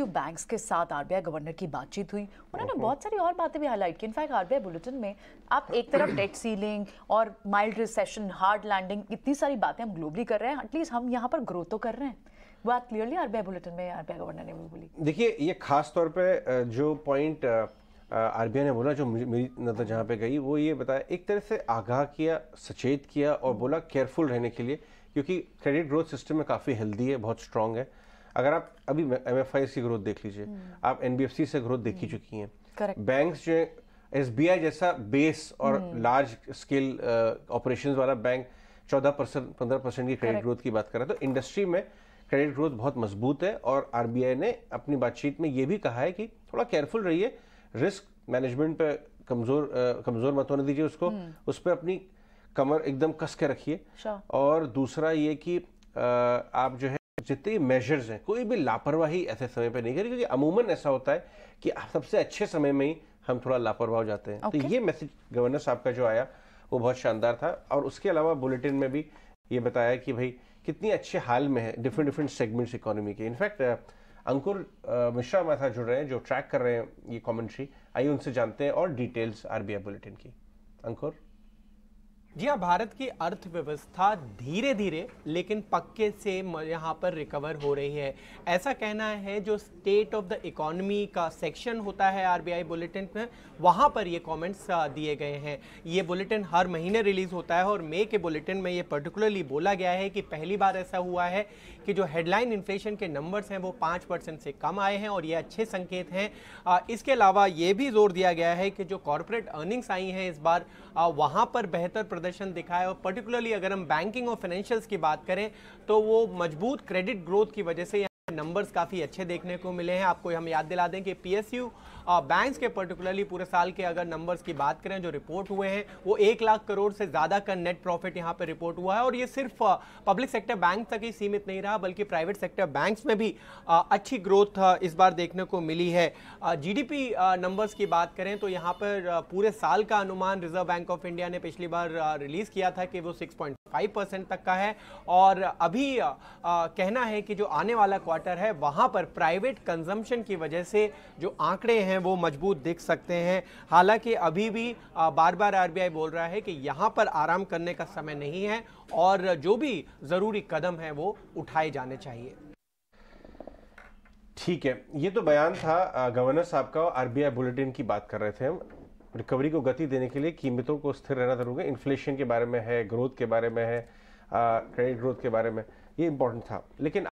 Banks के साथ RBI governor की बातचीत हुई उन्होंने बहुत सारी और बातें भी हाईलाइट की इनफैक्ट आरबीआई बुलेटिन में आप एक तरफ डेट सीलिंग और माइल्ड रिसेशन हार्ड लैंडिंग इतनी सारी बातें हम ग्लोबली कर रहे हैं एटलीस्ट हम यहाँ पर ग्रो तो कर रहे हैं बात क्लियरली आरबीआई बुलेटिन में आरबीआई गवर्नर ने भी बोली देखिए ये खास तौर पर जो पॉइंट आरबीआई ने बोला जो मेरी नजर जहाँ पे गई वो ये बताया एक तरह से आगाह किया सचेत किया और बोला केयरफुल रहने के लिए क्योंकि क्रेडिट ग्रोथ सिस्टम में काफ़ी हेल्दी है बहुत स्ट्रांग है अगर आप अभी एम एफ सी ग्रोथ देख लीजिए हम्म। आप एनबीएफसी से ग्रोथ देखी हम्म। चुकी हैं बैंक जो है एस बी आई जैसा बेस और लार्ज स्केल ऑपरेशन वाला बैंक चौदह परसेंट पंद्रह परसेंट की क्रेडिट ग्रोथ की बात करें तो इंडस्ट्री में क्रेडिट ग्रोथ बहुत मजबूत है और आरबीआई ने अपनी बातचीत में ये भी कहा है कि थोड़ा केयरफुल रहिए रिस्क मैनेजमेंट पे कमजोर कमजोर मत होने दीजिए उसको हम्म। उस पर अपनी कमर एकदम कस के रखिए और दूसरा ये कि आप जो है जितने मेजर्स हैं कोई भी लापरवाही ऐसे समय पर नहीं करी क्योंकि अमूमन ऐसा होता है कि सबसे अच्छे समय में ही हम थोड़ा लापरवाह हो जाते हैं तो okay. तो ये मैसेज गवर्नर साहब का जो आया वो बहुत शानदार था और उसके अलावा बुलेटिन में भी ये बताया कि भाई कितनी अच्छे हाल में है डिफरेंट डिफरेंट सेगमेंट्स इकोनॉमी के इनफैक्ट अंकुर मिश्रा हमारे साथ जुड़ रहे हैं जो ट्रैक कर रहे हैं ये कॉमेंट्री आइए उनसे जानते हैं और डिटेल्स आरबीआई बुलेटिन की अंकुर जी हाँ भारत की अर्थव्यवस्था धीरे धीरे लेकिन पक्के से यहाँ पर रिकवर हो रही है ऐसा कहना है जो स्टेट ऑफ द इकोनॉमी का सेक्शन होता है आरबीआई बुलेटिन में वहाँ पर ये कमेंट्स दिए गए हैं ये बुलेटिन हर महीने रिलीज़ होता है और मई के बुलेटिन में ये पर्टिकुलरली बोला गया है कि पहली बार ऐसा हुआ है कि जो हेडलाइन इन्फ्लेशन के नंबर्स हैं वो पाँच परसेंट से कम आए हैं और ये अच्छे संकेत हैं इसके अलावा ये भी जोर दिया गया है कि जो कॉरपोरेट अर्निंग्स आई हैं इस बार वहाँ पर बेहतर प्रदर्शन दिखा है और पर्टिकुलरली अगर हम बैंकिंग और फाइनेंशियल्स की बात करें तो वो मजबूत क्रेडिट ग्रोथ की वजह से नंबर्स काफ़ी अच्छे देखने को मिले हैं आपको हम याद दिला दें कि पीएसयू बैंक्स के पर्टिकुलरली पूरे साल के अगर नंबर्स की बात करें जो रिपोर्ट हुए हैं वो एक लाख करोड़ से ज़्यादा का नेट प्रॉफिट यहाँ पर रिपोर्ट हुआ है और ये सिर्फ पब्लिक सेक्टर बैंक तक ही सीमित नहीं रहा बल्कि प्राइवेट सेक्टर बैंक्स में भी अच्छी ग्रोथ इस बार देखने को मिली है जी नंबर्स की बात करें तो यहाँ पर पूरे साल का अनुमान रिजर्व बैंक ऑफ इंडिया ने पिछली बार रिलीज़ किया था कि वो सिक्स फाइव परसेंट तक का है और अभी आ, कहना है कि जो आने वाला क्वार्टर है वहाँ पर प्राइवेट कंजम्पशन की वजह से जो आंकड़े हैं हैं वो मजबूत दिख सकते हैं हालांकि अभी भी बार बार आरबीआई बोल रहा है कि यहाँ पर आराम करने का समय नहीं है और जो भी ज़रूरी कदम है वो उठाए जाने चाहिए ठीक है ये तो बयान था गवर्नर साहब का आरबीआई बुलेटिन की बात कर रहे थे हम रिकवरी को गति देने के लिए कीमतों को स्थिर रहना जरूरी है इन्फ्लेशन के बारे में है ग्रोथ के बारे में है क्रेडिट ग्रोथ के बारे में ये इंपॉर्टेंट था लेकिन